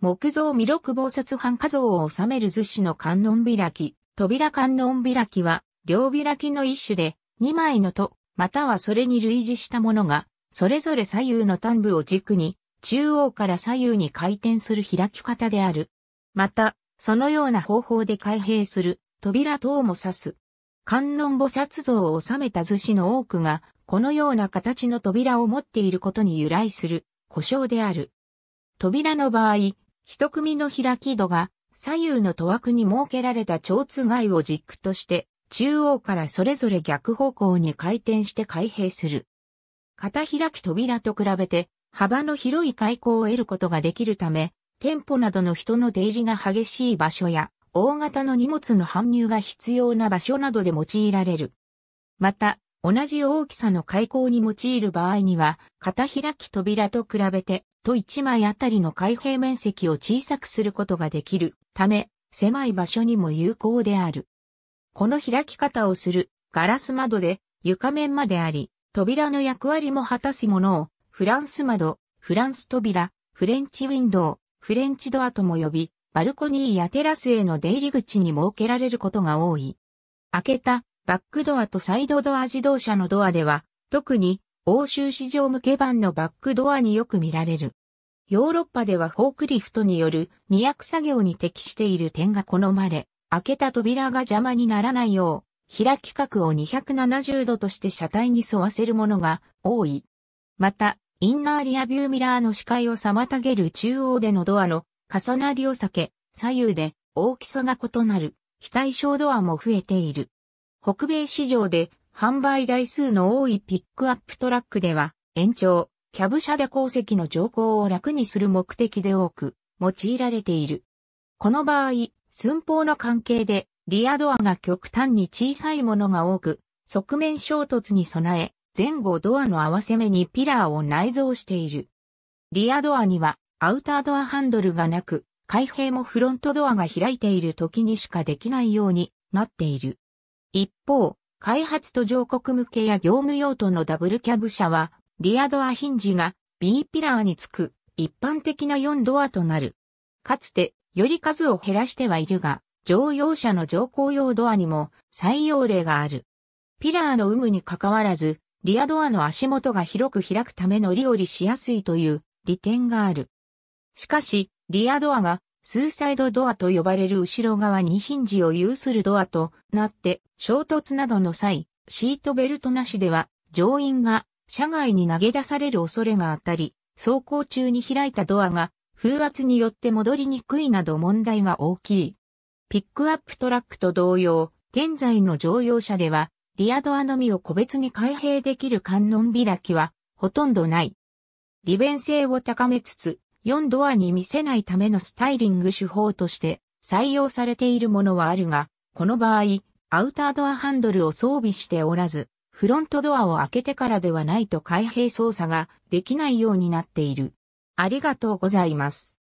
木造弥勒菩薩藩家像を収める図紙の観音開き、扉観音開きは、両開きの一種で、2枚のと、またはそれに類似したものが、それぞれ左右の端部を軸に、中央から左右に回転する開き方である。また、そのような方法で開閉する、扉等も指す。観音菩薩像を収めた図紙の多くが、このような形の扉を持っていることに由来する、故障である。扉の場合、一組の開き戸が左右の戸枠に設けられた蝶つがを軸として中央からそれぞれ逆方向に回転して開閉する。片開き扉と比べて幅の広い開口を得ることができるため、店舗などの人の出入りが激しい場所や大型の荷物の搬入が必要な場所などで用いられる。また、同じ大きさの開口に用いる場合には、片開き扉と比べてと1枚あたりの開閉面積を小さくすることができるため、狭い場所にも有効である。この開き方をするガラス窓で床面まであり、扉の役割も果たすものをフランス窓、フランス扉、フレンチウィンドウ、フレンチドアとも呼び、バルコニーやテラスへの出入り口に設けられることが多い。開けたバックドアとサイドドア自動車のドアでは、特に欧州市場向け版のバックドアによく見られる。ヨーロッパではフォークリフトによる二役作業に適している点が好まれ、開けた扉が邪魔にならないよう、開き角を270度として車体に沿わせるものが多い。また、インナーリアビューミラーの視界を妨げる中央でのドアの重なりを避け、左右で大きさが異なる非対称ドアも増えている。北米市場で販売台数の多いピックアップトラックでは、延長、キャブ車で鉱石の乗降を楽にする目的で多く、用いられている。この場合、寸法の関係で、リアドアが極端に小さいものが多く、側面衝突に備え、前後ドアの合わせ目にピラーを内蔵している。リアドアにはアウタードアハンドルがなく、開閉もフロントドアが開いている時にしかできないようになっている。一方、開発途上国向けや業務用途のダブルキャブ車は、リアドアヒンジが B ピラーにつく一般的な4ドアとなる。かつて、より数を減らしてはいるが、乗用車の乗降用ドアにも採用例がある。ピラーの有無に関わらず、リアドアの足元が広く開くため乗り降りしやすいという利点がある。しかし、リアドアがスーサイドドアと呼ばれる後ろ側にヒンジを有するドアとなって、衝突などの際、シートベルトなしでは、乗員が車外に投げ出される恐れがあったり、走行中に開いたドアが風圧によって戻りにくいなど問題が大きい。ピックアップトラックと同様、現在の乗用車では、リアドアのみを個別に開閉できる観音開きは、ほとんどない。利便性を高めつつ、4ドアに見せないためのスタイリング手法として採用されているものはあるが、この場合、アウタードアハンドルを装備しておらず、フロントドアを開けてからではないと開閉操作ができないようになっている。ありがとうございます。